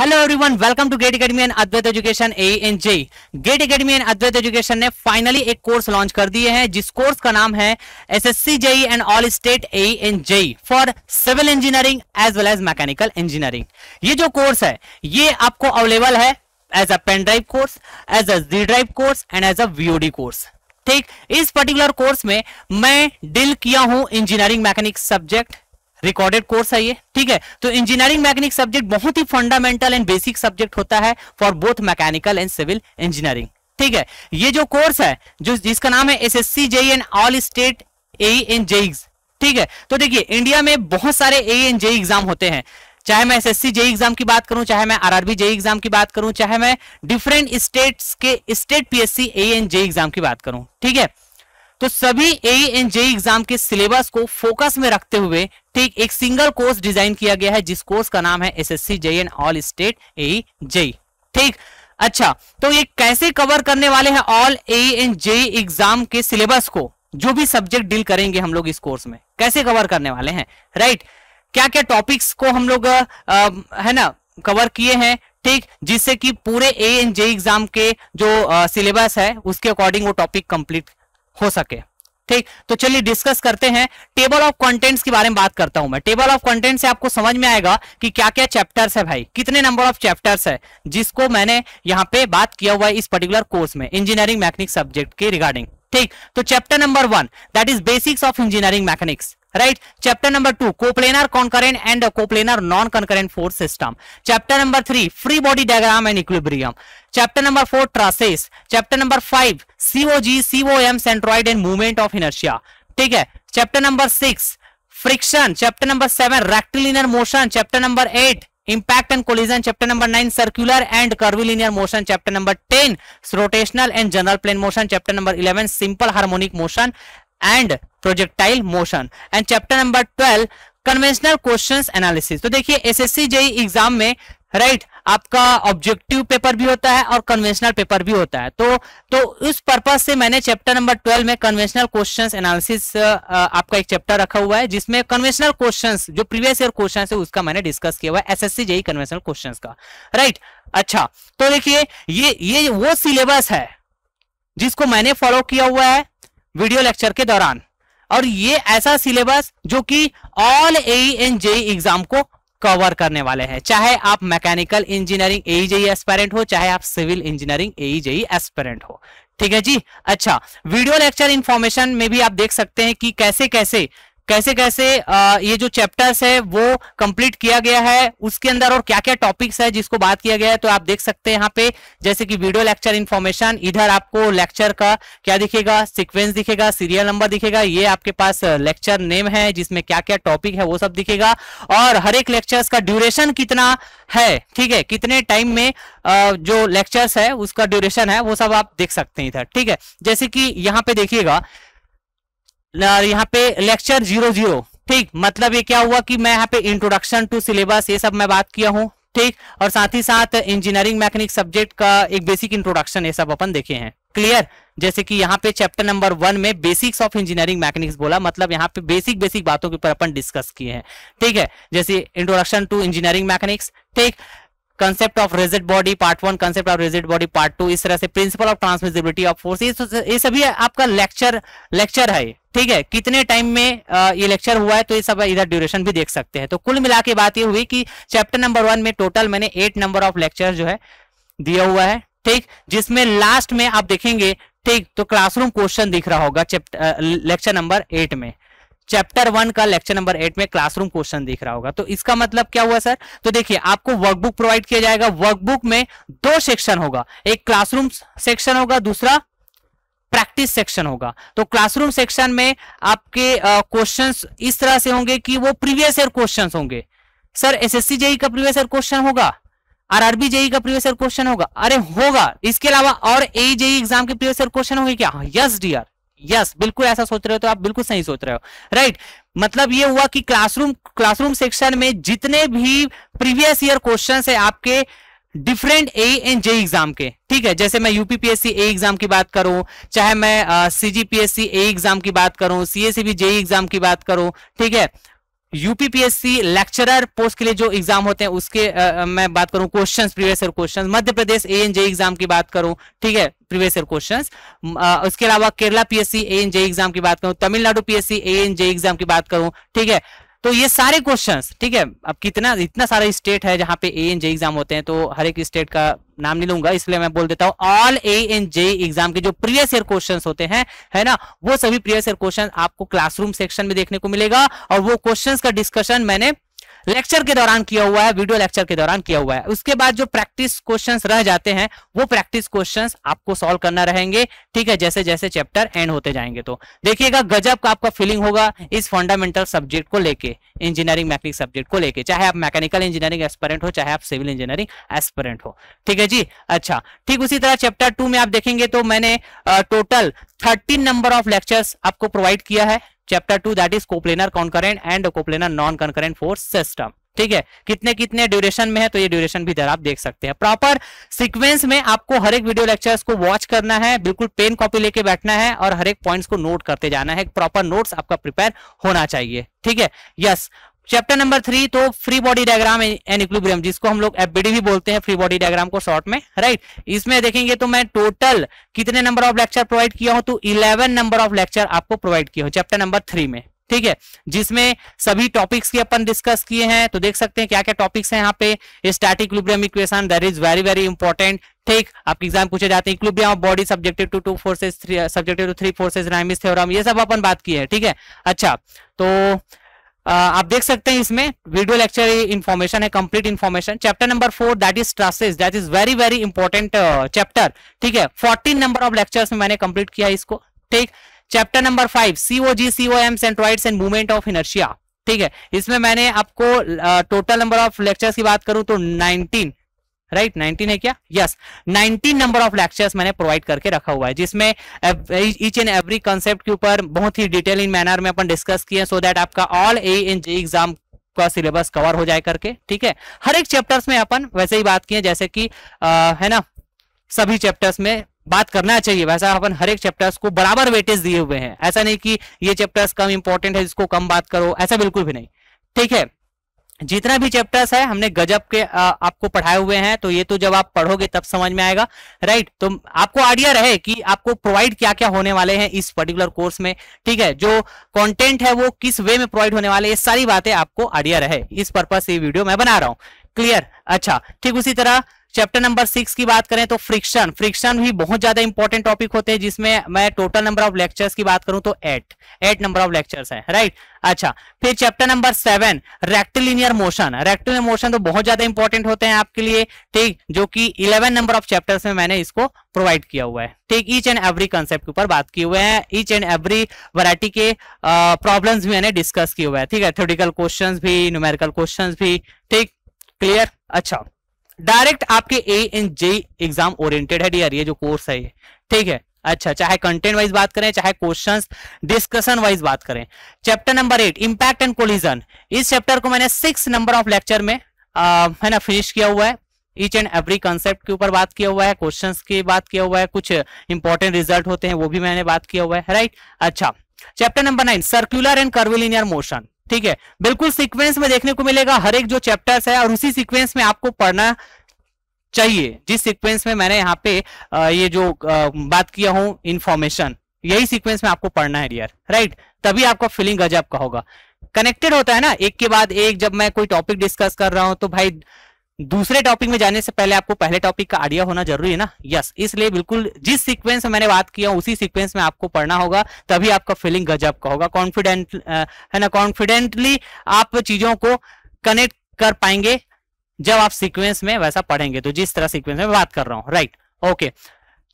Hello everyone welcome to GATE academy and Advait education A N J GATE academy and Advait education ने finally एक course launch कर दिए हैं जिस कोर्स का नाम है SSC JE and all state A N J for civil engineering as well as mechanical engineering ये जो कोर्स है ये आपको अवेलेबल है as a pen drive course as a G drive course and as a VOD course ठीक इस particular course में मैं डील किया हूं engineering mechanic subject recorded course है ये ठीक है तो इंजीनियरिंग मैकेनिक सब्जेक्ट बहुत ही फंडामेंटल एंड बेसिक सब्जेक्ट होता है for both mechanical and civil engineering ठीक है ये जो कोर्स है जो जिसका नाम है S S C JE and all state A and जेईग्स ठीक है तो देखिए इंडिया में बहुत सारे ए एंड जेई एग्जाम होते हैं चाहे मैं सी जेई एग्जाम की बात करूं चाहे मैं आरआरबी जेई एग्जाम की बात करूं चाहे मैं डिफरेंट स्टेट्स के state PSC A N JE exam की बात करूं ठीक है तो सभी ए एन जेई एग्जाम के सिलेबस को फोकस में रखते हुए ठीक एक सिंगल कोर्स डिजाइन किया गया है जिस कोर्स का नाम है SSC JE and all state A JE ठीक अच्छा तो ये कैसे कवर करने वाले हैं all A and JE exam के सिलेबस को जो भी सब्जेक्ट डील करेंगे हम लोग इस कोर्स में कैसे कवर करने वाले हैं राइट क्या क्या टॉपिक्स को हम लोग आ, है ना कवर किए हैं ठीक जिससे कि पूरे ए एंड जे एग्जाम के जो सिलेबस है उसके अकॉर्डिंग वो टॉपिक कंप्लीट हो सके ठीक तो चलिए डिस्कस करते हैं टेबल ऑफ कंटेंट्स के बारे में बात करता हूं मैं टेबल ऑफ कंटेंट्स से आपको समझ में आएगा कि क्या क्या चैप्टर्स है भाई कितने नंबर ऑफ चैप्टर्स है जिसको मैंने यहाँ पे बात किया हुआ है इस पर्टिकुलर कोर्स में इंजीनियरिंग मैकेनिक सब्जेक्ट के रिगार्डिंग ठीक तो chapter number one that is basics of engineering mechanics right chapter number two coplanar concurrent and coplanar non concurrent force system chapter number three free body diagram and equilibrium chapter number four trusses chapter number five COG COM centroid and movement of inertia ठीक है chapter number six friction chapter number seven rectilinear motion chapter number eight impact and collision chapter number nine circular and curvilinear motion chapter number ten rotational and general plane motion chapter number eleven simple harmonic motion and projectile motion and chapter number twelve conventional questions analysis तो देखिए SSC JE exam में right right, आपका objective paper भी होता है और conventional paper भी होता है तो तो उस पर्पज से मैंने चैप्टर नंबर ट्वेल्व में कन्वेंशनल क्वेश्चंस एनालिसिस आपका एक चैप्टर रखा हुआ है जिसमें कन्वेंशनल क्वेश्चंस जो प्रीवियस ईयर क्वेश्चन है उसका मैंने डिस्कस किया हुआ है सी जेई कन्वेंशनल क्वेश्चन का राइट right, अच्छा तो देखिए ये ये वो सिलेबस है जिसको मैंने फॉलो किया हुआ है वीडियो लेक्चर के दौरान और ये ऐसा सिलेबस जो कि all A N JE exam को कवर करने वाले हैं चाहे आप mechanical engineering A JE aspirant हो चाहे आप civil engineering A JE aspirant हो ठीक है जी अच्छा वीडियो लेक्चर इंफॉर्मेशन में भी आप देख सकते हैं कि कैसे कैसे कैसे कैसे ये जो चैप्टर्स है वो कंप्लीट किया गया है उसके अंदर और क्या क्या टॉपिक्स है जिसको बात किया गया है तो आप देख सकते हैं यहाँ पे जैसे कि वीडियो लेक्चर इन्फॉर्मेशन इधर आपको लेक्चर का क्या दिखेगा सिक्वेंस दिखेगा सीरियल नंबर दिखेगा ये आपके पास लेक्चर नेम है जिसमें क्या क्या टॉपिक है वो सब दिखेगा और हर एक लेक्चर्स का ड्यूरेशन कितना है ठीक है कितने टाइम में जो लेक्चर्स है उसका ड्यूरेशन है वो सब आप देख सकते हैं इधर ठीक है जैसे कि यहाँ पे देखिएगा यहाँ पे लेक्चर जीरो जीरो ठीक मतलब ये क्या हुआ कि मैं यहाँ पे इंट्रोडक्शन टू सिलेबस ये सब मैं बात किया हूँ ठीक और साथ ही साथ इंजीनियरिंग मैकेनिक सब्जेक्ट का एक बेसिक इंट्रोडक्शन ये सब अपन देखे हैं क्लियर जैसे कि यहाँ पे चैप्टर नंबर वन में बेसिक्स ऑफ इंजीनियरिंग मैकेनिक्स बोला मतलब यहाँ पे बेसिक बेसिक बातों के ऊपर अपन डिस्कस किए हैं ठीक है जैसे इंट्रोडक्शन टू इंजीनियरिंग मैकेनिक्स ठीक concept of rigid body part one concept of rigid body part two इस तरह से principle of transmissibility of force ये सभी आपका लेक्चर लेक्चर है ठीक है कितने टाइम में ये लेक्चर हुआ है तो ये सब इधर ड्यूरेशन भी देख सकते हैं तो कुल मिला के बात ये हुई कि चैप्टर नंबर वन में टोटल मैंने एट नंबर ऑफ लेक्चर जो है दिया हुआ है ठीक जिसमें लास्ट में आप देखेंगे ठीक तो क्लासरूम क्वेश्चन दिख रहा होगा लेक्चर नंबर एट में चैप्टर वन का लेक्चर नंबर एट में क्लासरूम क्वेश्चन दिख रहा होगा तो इसका मतलब क्या हुआ सर तो देखिए आपको वर्कबुक प्रोवाइड किया जाएगा वर्कबुक में दो सेक्शन होगा एक क्लासरूम सेक्शन होगा दूसरा प्रैक्टिस सेक्शन होगा तो क्लासरूम सेक्शन में आपके क्वेश्चंस इस तरह से होंगे कि वो प्रीवियस ईयर क्वेश्चंस होंगे सर एसएससी जेई का प्रीवियस ईयर क्वेश्चन होगा आरआरबी जेई e का प्रीवियस ईयर क्वेश्चन होगा अरे होगा इसके अलावा और ए जेई एग्जाम के प्रीवियस ईयर क्वेश्चन होंगे क्या यस डियर यस बिल्कुल ऐसा सोच रहे हो तो आप बिल्कुल सही सोच रहे हो राइट right. मतलब ये हुआ कि क्लासरूम क्लासरूम सेक्शन में जितने भी प्रीवियस ईयर क्वेश्चन है आपके different A and J exam के ठीक है जैसे मैं यूपीपीएससी ए एग्जाम की बात करूं चाहे मैं सीजीपीएससी ए एग्जाम की बात करूं सीएससीबी जे एग्जाम की बात करूं ठीक है यूपीपीएससी लेक्चरर पोस्ट के लिए जो एग्जाम होते हैं उसके आ, मैं बात करूं question previous year question Madhya Pradesh A N J exam की बात करूं ठीक है प्रीवियस ईयर क्वेश्चन उसके अलावा Kerala PSC A N J exam की बात करूं Tamil Nadu PSC A N J exam की बात करूं ठीक है तो ये सारे क्वेश्चंस ठीक है अब कितना इतना सारा स्टेट है जहां पे ए एन जे एग्जाम होते हैं तो हर एक स्टेट का नाम नहीं लूंगा इसलिए मैं बोल देता हूँ all A N J exam के जो प्रीवियस ईयर क्वेश्चन होते हैं है ना वो सभी प्रीवियस ईयर क्वेश्चन आपको क्लासरूम सेक्शन में देखने को मिलेगा और वो क्वेश्चन का डिस्कशन मैंने लेक्चर के दौरान किया हुआ है वीडियो लेक्चर के दौरान किया हुआ है उसके बाद जो प्रैक्टिस क्वेश्चंस रह जाते हैं वो प्रैक्टिस क्वेश्चंस आपको सॉल्व करना रहेंगे ठीक है जैसे जैसे चैप्टर एंड होते जाएंगे तो देखिएगा गजब का आपका फीलिंग होगा इस फंडामेंटल सब्जेक्ट को लेके इंजीनियरिंग मैकेनिक सब्जेक्ट को लेके चाहे आप मैकेनिकल इंजीनियरिंग एक्सपेरेंट हो चाहे आप सिविल इंजीनियरिंग एक्सपेरेंट हो ठीक है जी अच्छा ठीक उसी तरह चैप्टर टू में आप देखेंगे तो मैंने total thirteen number of lectures आपको प्रोवाइड किया है chapter two that is coplanar concurrent and coplanar non concurrent force system ठीक है कितने कितने ड्यूरेशन में है तो ये ड्यूरेशन भी आप देख सकते हैं प्रॉपर सीक्वेंस में आपको हर एक वीडियो लेक्चर्स को वॉच करना है बिल्कुल पेन कॉपी लेके बैठना है और हर एक पॉइंट्स को नोट करते जाना है प्रॉपर नोट्स आपका प्रिपेयर होना चाहिए ठीक है यस चैप्टर नंबर थ्री तो free body diagram and equilibrium जिसको हम लोग एफबीडी भी बोलते हैं फ्री बॉडी डायग्राम को शॉर्ट में राइट इसमें देखेंगे तो मैं टोटल कितने नंबर ऑफ लेक्चर प्रोवाइड किया हूं तो इलेवन नंबर ऑफ लेक्चर आपको प्रोवाइड किया हूं चैप्टर नंबर थ्री में ठीक है जिसमें सभी टॉपिक्स की अपन डिस्कस किए हैं तो देख सकते हैं क्या क्या टॉपिक्स हैं यहाँ पे static equilibrium equation that is very very important ठीक आपके एग्जाम पूछे जाते हैं equilibrium of body subjective to two forces three subjective to three forces राइमिस थे ये सब अपन बात की है ठीक है अच्छा तो आप देख सकते हैं इसमें वीडियो लेक्चर इन्फॉर्मेशन है complete information chapter number four that is trusses that is very very important chapter ठीक है फोर्टीन नंबर ऑफ लेक्चर्स में मैंने कंप्लीट किया इसको ठीक chapter number five COG COM centroid and movement of inertia ठीक है इसमें मैंने आपको टोटल नंबर ऑफ लेक्चर्स की बात करूं तो नाइनटीन राइट right, 19 है क्या yes yes, 19 number of lectures मैंने प्रोवाइड करके रखा हुआ है जिसमें ईच एंड एवरी कॉन्सेप्ट के ऊपर बहुत ही डिटेल इन मैनर में अपन डिस्कस किए सो दैट आपका all A and J exam का सिलेबस कवर हो जाए करके ठीक है हर एक चैप्टर्स में अपन वैसे ही बात किए जैसे कि आ, है ना सभी चैप्टर्स में बात करना चाहिए वैसा अपन हर एक चैप्टर्स को बराबर वेटेज दिए हुए हैं ऐसा नहीं कि ये चैप्टर्स कम इंपॉर्टेंट है जिसको कम बात करो ऐसा बिल्कुल भी नहीं ठीक है जितना भी चैप्टर्स है हमने गजब के आ, आपको पढ़ाए हुए हैं तो ये तो जब आप पढ़ोगे तब समझ में आएगा राइट तो आपको आइडिया रहे कि आपको प्रोवाइड क्या क्या होने वाले हैं इस पर्टिकुलर कोर्स में ठीक है जो कंटेंट है वो किस वे में प्रोवाइड होने वाले ये सारी बातें आपको आइडिया रहे इस पर्पज से ये वीडियो मैं बना रहा हूँ क्लियर अच्छा ठीक उसी तरह चैप्टर नंबर सिक्स की बात करें तो फ्रिक्शन फ्रिक्शन भी बहुत ज्यादा इंपॉर्टेंट टॉपिक होते हैं जिसमें मैं टोटल नंबर ऑफ लेक्चर्स की बात करूं तो eight eight number of lectures है राइट अच्छा फिर chapter number seven rectilinear motion rectilinear motion तो बहुत ज्यादा इंपॉर्टेंट होते हैं आपके लिए ठीक जो कि इलेवन नंबर ऑफ चैप्टर्स में मैंने इसको प्रोवाइड किया हुआ है ठीक ईच एंड एवरी कंसेप्ट के ऊपर बात किए हुए हैं ईच एंड एवरी वराइटी के प्रॉब्लम भी मैंने डिस्कस किए हुआ है ठीक है थोडिकल क्वेश्चन भी न्यूमेरिकल क्वेश्चन भी ठीक क्लियर अच्छा डायरेक्ट आपके A and J exam oriented है डियर ये जो कोर्स है ठीक है अच्छा चाहे कंटेंट वाइज बात करें चाहे क्वेश्चंस डिस्कशन वाइज बात करें chapter number eight impact and collision इस चैप्टर को मैंने सिक्स नंबर ऑफ लेक्चर में आ, है ना फिनिश किया हुआ है ईच एंड एवरी कंसेप्ट के ऊपर बात किया हुआ है क्वेश्चंस की बात किया हुआ है कुछ इंपॉर्टेंट रिजल्ट होते हैं वो भी मैंने बात किया हुआ है राइट अच्छा chapter number nine circular and curvilinear motion ठीक है बिल्कुल सीक्वेंस में देखने को मिलेगा हर एक जो चैप्टर्स है और उसी सीक्वेंस में आपको पढ़ना चाहिए जिस सीक्वेंस में मैंने यहाँ पे ये जो बात किया हूं इन्फॉर्मेशन यही सीक्वेंस में आपको पढ़ना है रियर राइट तभी आपका फीलिंग गजब का होगा कनेक्टेड होता है ना एक के बाद एक जब मैं कोई टॉपिक डिस्कस कर रहा हूं तो भाई दूसरे टॉपिक में जाने से पहले आपको पहले टॉपिक का आइडिया होना जरूरी है ना यस इसलिए बिल्कुल जिस सीक्वेंस में मैंने बात किया उसी सीक्वेंस में आपको पढ़ना होगा तभी आपका फीलिंग गजब का होगा कॉन्फिडेंट है ना कॉन्फिडेंटली आप चीजों को कनेक्ट कर पाएंगे जब आप सीक्वेंस में वैसा पढ़ेंगे तो जिस तरह सीक्वेंस में बात कर रहा हूं right okay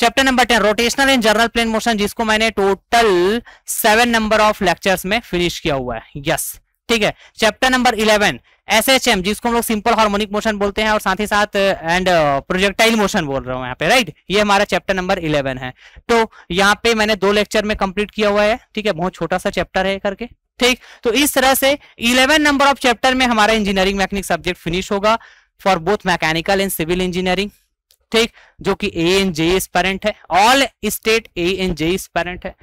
chapter number ten rotational and general plane motion जिसको मैंने total seven number of lectures में फिनिश किया हुआ है यस yes. ठीक है chapter number eleven S H M जिसको हम लोग सिंपल हार्मोनिक मोशन बोलते हैं और साथ ही साथ एंड प्रोजेक्टाइल मोशन बोल रहा हूँ यहाँ पे राइट ये हमारा चैप्टर नंबर इलेवन है तो यहाँ पे मैंने दो लेक्चर में कंप्लीट किया हुआ है ठीक है बहुत छोटा सा चैप्टर है करके ठीक तो इस तरह से इलेवन नंबर ऑफ चैप्टर में हमारा इंजीनियरिंग मैकेनिक सब्जेक्ट फिनिश होगा for both mechanical and civil engineering ठीक जो कि ए एन जे स्पेरेंट है all state A N J aspirant है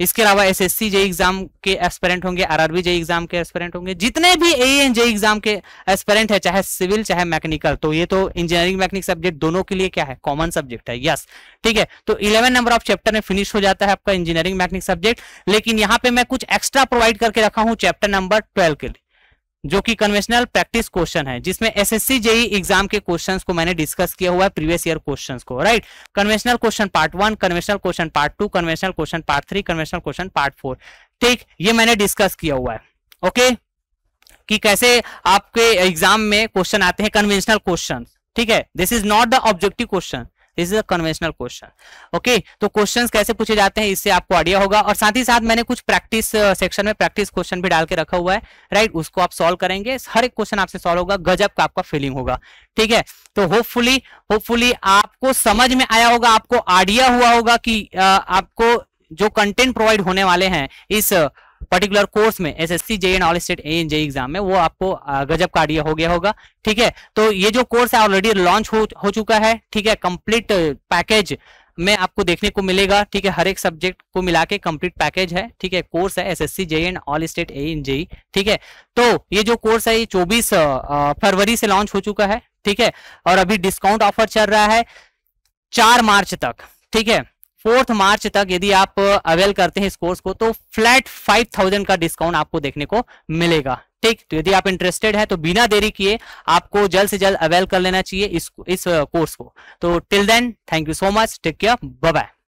इसके अलावा एस एस एग्जाम के एस्पेरेंट होंगे आरआरबी जे एग्जाम के एस्पेरेंट होंगे जितने भी ए एन जे एग्जाम के एस्पेरेंट है चाहे सिविल चाहे मैकेनिकल तो ये तो इंजीनियरिंग मैकेनिक सब्जेक्ट दोनों के लिए क्या है कॉमन सब्जेक्ट है यस ठीक है तो इलेवन नंबर ऑफ चैप्टर में फिनिश हो जाता है आपका इंजीनियरिंग मैकेनिक सब्जेक्ट लेकिन यहाँ पे मैं कुछ एक्स्ट्रा प्रोवाइड करके रखा हूँ चैप्टर नंबर ट्वेल्व के लिए जो कि कन्वेंशनल प्रैक्टिस क्वेश्चन है जिसमें एसएससी जेई एग्जाम के क्वेश्चंस को मैंने डिस्कस किया हुआ है प्रीवियस ईयर क्वेश्चंस को right conventional question part one conventional question part two conventional question part three conventional question part four ठीक ये मैंने डिस्कस किया हुआ है ओके कि कैसे आपके एग्जाम में क्वेश्चन आते हैं कन्वेंशनल क्वेश्चन ठीक है this is not the objective question this is a conventional question okay तो क्वेश्चंस कैसे पूछे जाते हैं इससे आपको आइडिया होगा और साथ ही साथ मैंने कुछ प्रैक्टिस सेक्शन uh, में प्रैक्टिस क्वेश्चन भी डाल के रखा हुआ है राइट right? उसको आप सॉल्व करेंगे हर एक क्वेश्चन आपसे सॉल्व होगा गजब का आपका फीलिंग होगा ठीक है तो होपफुली होपफुली आपको समझ में आया होगा आपको आइडिया हुआ होगा कि आ, uh, आपको जो कंटेंट प्रोवाइड होने वाले हैं इस uh, पर्टिकुलर कोर्स में S S C J and all state N J exam में वो आपको गजब का आइडिया हो गया होगा ठीक है तो ये जो कोर्स है ऑलरेडी लॉन्च हो, हो चुका है ठीक है कंप्लीट पैकेज uh, में आपको देखने को मिलेगा ठीक है हर एक सब्जेक्ट को मिला के कंप्लीट पैकेज है ठीक है कोर्स है SSC J and all state A N JE ठीक है तो ये जो कोर्स है ये चौबीस uh, uh, फरवरी से लॉन्च हो चुका है ठीक है और अभी डिस्काउंट ऑफर चल रहा है चार मार्च तक ठीक है फोर्थ मार्च तक यदि आप अवेल करते हैं इस कोर्स को तो फ्लैट फाइव थाउजेंड का डिस्काउंट आपको देखने को मिलेगा ठीक तो यदि आप इंटरेस्टेड है तो बिना देरी किए आपको जल्द से जल्द अवेल कर लेना चाहिए इस इस कोर्स को तो till then thank you so much take care bye